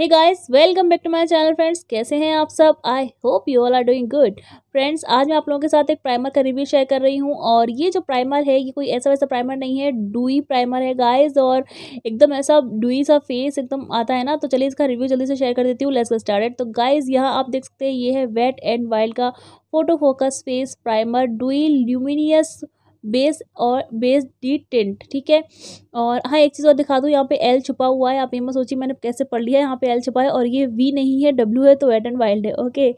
hey guys welcome back to my channel friends कैसे हैं आप सब I hope you all are doing good friends आज मैं आप लोगों के साथ एक प्राइमर का रिव्यू शेयर कर रही हूँ और ये जो प्राइमर है ये कोई ऐसा वैसा प्राइमर नहीं है डुई प्राइमर है गाइस और एकदम ऐसा डुई सा फेस एकदम आता है ना तो चलिए इसका रिव्यू जल्दी से शेयर कर देती हूँ लेट्स स्टार्टेड तो गाइज़ यहाँ आप देख सकते हैं ये है वेट एंड वाइल्ड का photo focus face primer dewy luminous base और बेस डी टेंट ठीक है और हाँ एक चीज़ और दिखा दूँ यहाँ पे एल छुपा हुआ है आप ये मत सोचिए मैंने कैसे पढ़ लिया है यहाँ पे एल छुपा है और ये वी नहीं है डब्ल्यू है तो वेट एंड वाइल्ड है ओके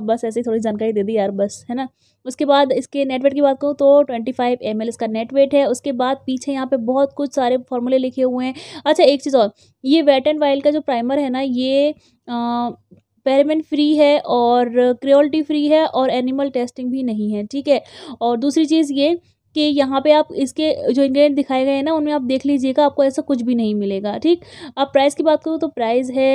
बस ऐसे ही थोड़ी जानकारी दे दी यार बस है ना उसके बाद इसके नेटवेट की बात करूँ तो ट्वेंटी फाइव एम एल इसका नेटवेट है उसके बाद पीछे यहाँ पे बहुत कुछ सारे फॉर्मूले लिखे हुए हैं अच्छा एक चीज़ और ये वेट एंड वाइल्ड का जो प्राइमर है ना ये आ, फ्री है और क्रियोल्टी फ्री है और एनिमल टेस्टिंग भी नहीं है ठीक है और दूसरी चीज़ ये कि यहाँ पे आप इसके जो इंग्रेडिएंट दिखाए गए हैं ना उनमें आप देख लीजिएगा आपको ऐसा कुछ भी नहीं मिलेगा ठीक आप प्राइस की बात करूँ तो प्राइस है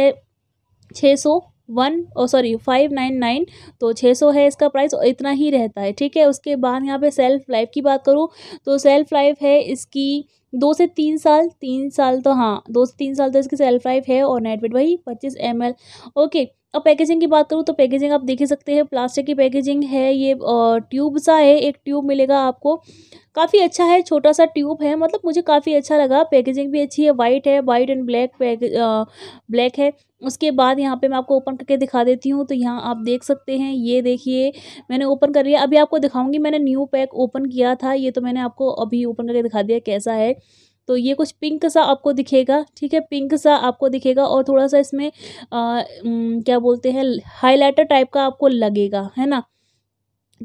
छः सौ वन और सॉरी फाइव नाइन नाइन तो छः सौ है इसका प्राइस और इतना ही रहता है ठीक है उसके बाद यहाँ पे सेल्फ लाइफ की बात करूँ तो सेल्फ लाइफ है इसकी दो से तीन साल तीन साल तो हाँ दो से तीन साल तो इसकी सेल्फ लाइफ है और नेटवेट वही पच्चीस एम ओके अब पैकेजिंग की बात करूँ तो पैकेजिंग आप देख ही सकते हैं प्लास्टिक की पैकेजिंग है ये ट्यूब सा है एक ट्यूब मिलेगा आपको काफ़ी अच्छा है छोटा सा ट्यूब है मतलब मुझे काफ़ी अच्छा लगा पैकेजिंग भी अच्छी है वाइट है white and black package black है उसके बाद यहाँ पे मैं आपको ओपन करके दिखा देती हूँ तो यहाँ आप देख सकते हैं ये देखिए मैंने ओपन कर लिया अभी आपको दिखाऊंगी मैंने न्यू पैक ओपन किया था ये तो मैंने आपको अभी ओपन करके दिखा दिया कैसा है तो ये कुछ पिंक सा आपको दिखेगा ठीक है पिंक सा आपको दिखेगा और थोड़ा सा इसमें आ, क्या बोलते हैं हाईलाइटर टाइप का आपको लगेगा है ना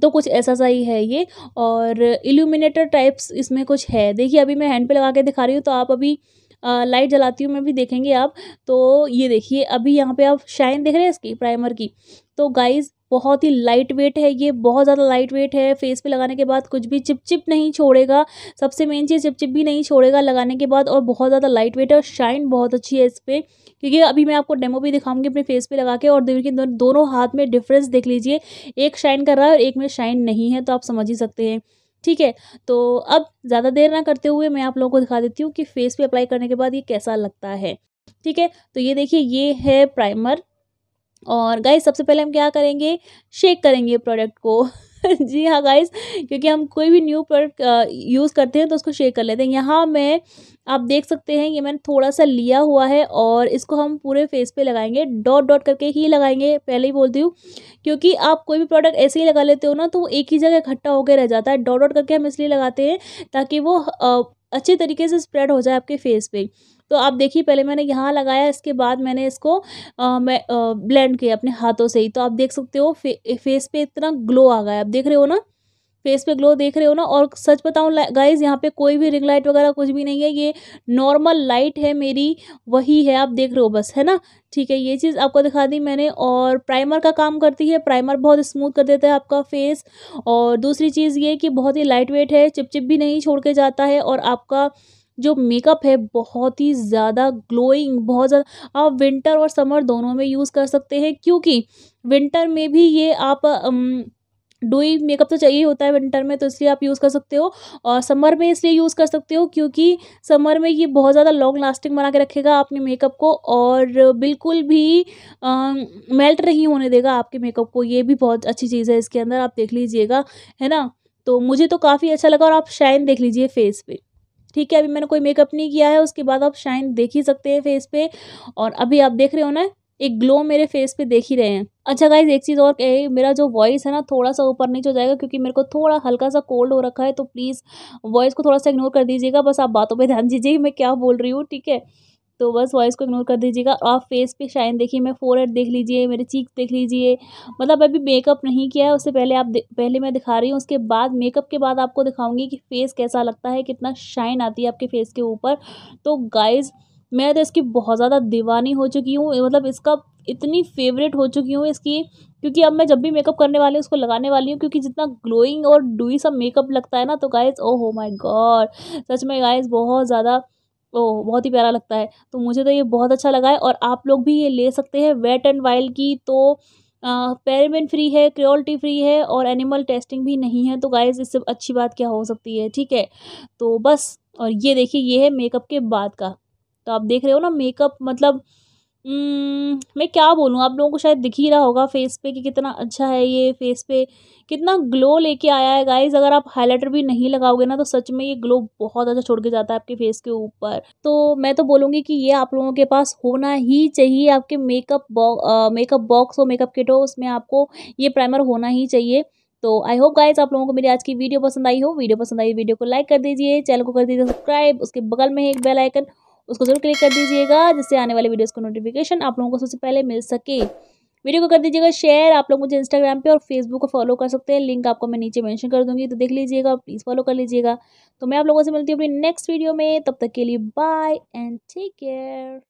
तो कुछ ऐसा सा ही है ये और इल्यूमिनेटर टाइप्स इसमें कुछ है देखिए अभी मैं हैंड पे लगा के दिखा रही हूँ तो आप अभी आ, लाइट जलाती हूँ मैं भी देखेंगे आप तो ये देखिए अभी यहाँ पे आप शाइन देख रहे हैं इसकी प्राइमर की तो गाइज बहुत ही लाइट वेट है ये बहुत ज़्यादा लाइट वेट है फेस पे लगाने के बाद कुछ भी चिपचिप नहीं छोड़ेगा सबसे मेन चीज़ चिपचिप भी नहीं छोड़ेगा लगाने के बाद और बहुत ज़्यादा लाइट वेट है और शाइन बहुत अच्छी है इस पर क्योंकि अभी मैं आपको डेमो भी दिखाऊंगी अपने फेस पे लगा के और देखिए दो, दोनों हाथ में डिफरेंस देख लीजिए एक शाइन कर रहा है और एक में शाइन नहीं है तो आप समझ ही सकते हैं ठीक है तो अब ज़्यादा देर ना करते हुए मैं आप लोगों को दिखा देती हूँ कि फेस पे अप्लाई करने के बाद ये कैसा लगता है ठीक है तो ये देखिए ये है प्राइमर और गाइस सबसे पहले हम क्या करेंगे शेक करेंगे प्रोडक्ट को जी हाँ गाइस क्योंकि हम कोई भी न्यू प्रोडक्ट यूज़ करते हैं तो उसको शेक कर लेते हैं यहाँ मैं आप देख सकते हैं ये मैंने थोड़ा सा लिया हुआ है और इसको हम पूरे फेस पे लगाएंगे डॉट डॉट करके ही लगाएंगे पहले ही बोलती हूँ क्योंकि आप कोई भी प्रोडक्ट ऐसे ही लगा लेते हो ना तो वो एक ही जगह इकट्ठा होकर रह जाता है डॉट डॉट करके हम इसलिए लगाते हैं ताकि वो अच्छे तरीके से स्प्रेड हो जाए आपके फेस पर तो आप देखिए पहले मैंने यहाँ लगाया इसके बाद मैंने इसको आ, मैं ब्लेंड किया अपने हाथों से ही तो आप देख सकते हो फे, फेस पे इतना ग्लो आ गया आप देख रहे हो ना फेस पे ग्लो देख रहे हो ना और सच बताऊँ गाइज यहाँ पे कोई भी रिंग लाइट वगैरह कुछ भी नहीं है ये नॉर्मल लाइट है मेरी वही है आप देख रहे हो बस है ना ठीक है ये चीज़ आपको दिखा दी मैंने और प्राइमर का काम करती है प्राइमर बहुत स्मूथ कर देता है आपका फेस और दूसरी चीज़ ये कि बहुत ही लाइट वेट है चिपचिप भी नहीं छोड़ के जाता है और आपका जो मेकअप है बहुत ही ज़्यादा ग्लोइंग बहुत ज़्यादा आप विंटर और समर दोनों में यूज़ कर सकते हैं क्योंकि विंटर में भी ये आप डोई मेकअप तो चाहिए होता है विंटर में तो इसलिए आप यूज़ कर सकते हो और समर में इसलिए यूज़ कर सकते हो क्योंकि समर में ये बहुत ज़्यादा लॉन्ग लास्टिंग बना के रखेगा आपने मेकअप को और बिल्कुल भी आ, मेल्ट नहीं होने देगा आपके मेकअप को ये भी बहुत अच्छी चीज़ है इसके अंदर आप देख लीजिएगा है ना तो मुझे तो काफ़ी अच्छा लगा और आप शाइन देख लीजिए फेस पर ठीक है अभी मैंने कोई मेकअप नहीं किया है उसके बाद आप शाइन देख ही सकते हैं फेस पे और अभी आप देख रहे हो ना एक ग्लो मेरे फेस पे देख ही रहे हैं अच्छा गाइज एक चीज़ और कहे मेरा जो वॉइस है ना थोड़ा सा ऊपर नीचे हो जाएगा क्योंकि मेरे को थोड़ा हल्का सा कोल्ड हो रखा है तो प्लीज़ वॉइस को थोड़ा सा इग्नोर कर दीजिएगा बस आप बातों पर ध्यान दीजिए मैं क्या बोल रही हूँ ठीक है तो बस वॉइस को इग्नोर कर दीजिएगा आप फेस पे शाइन देखिए मैं फोर देख लीजिए मेरे चीक देख लीजिए मतलब अभी मेकअप नहीं किया है उससे पहले आप पहले मैं दिखा रही हूँ उसके बाद मेकअप के बाद आपको दिखाऊंगी कि फेस कैसा लगता है कितना शाइन आती है आपके फेस के ऊपर तो गाइज़ मैं तो इसकी बहुत ज़्यादा दीवानी हो चुकी हूँ मतलब इसका इतनी फेवरेट हो चुकी हूँ इसकी क्योंकि अब मैं जब भी मेकअप करने वाली हूँ उसको लगाने वाली हूँ क्योंकि जितना ग्लोइंग और डुई सा मेकअप लगता है ना तो गाइज ओ हो माय गॉड सच में गाइज बहुत ज़्यादा ओ तो बहुत ही प्यारा लगता है तो मुझे तो ये बहुत अच्छा लगा है और आप लोग भी ये ले सकते हैं वेट एंड वाइल्ड की तो पेरिमेंट फ्री है क्रियोल्टी फ्री है और एनिमल टेस्टिंग भी नहीं है तो गाइज इससे अच्छी बात क्या हो सकती है ठीक है तो बस और ये देखिए ये है मेकअप के बाद का तो आप देख रहे हो ना मेकअप मतलब हम्म, मैं क्या बोलूँ आप लोगों को शायद दिख ही रहा होगा फेस पे कि कितना अच्छा है ये फेस पे कितना ग्लो लेके आया है गाइज अगर आप हाइलाइटर भी नहीं लगाओगे ना तो सच में ये ग्लो बहुत अच्छा छोड़ के जाता है आपके फेस के ऊपर तो मैं तो बोलूँगी कि ये आप लोगों के पास होना ही चाहिए आपके मेकअप बॉक मेकअप बॉक्स हो मेकअप किट हो उसमें आपको ये प्राइमर होना ही चाहिए तो आई होप गाइज आप लोगों को मेरी आज की वीडियो पसंद आई हो वीडियो पसंद आई वीडियो को लाइक कर दीजिए चैनल को कर दीजिए सब्सक्राइब उसके बगल में एक बेल आइकन उसको जरूर क्लिक कर दीजिएगा जिससे आने वाले वीडियोज़ का नोटिफिकेशन आप लोगों को सबसे पहले मिल सके वीडियो को कर दीजिएगा शेयर आप लोग मुझे इंस्टाग्राम पे और फेसबुक को फॉलो कर सकते हैं लिंक आपको मैं नीचे मेंशन कर दूंगी तो देख लीजिएगा प्लीज़ फॉलो कर लीजिएगा तो मैं आप लोगों से मिलती हूँ अपनी नेक्स्ट वीडियो में तब तक के लिए बाय एंड टेक केयर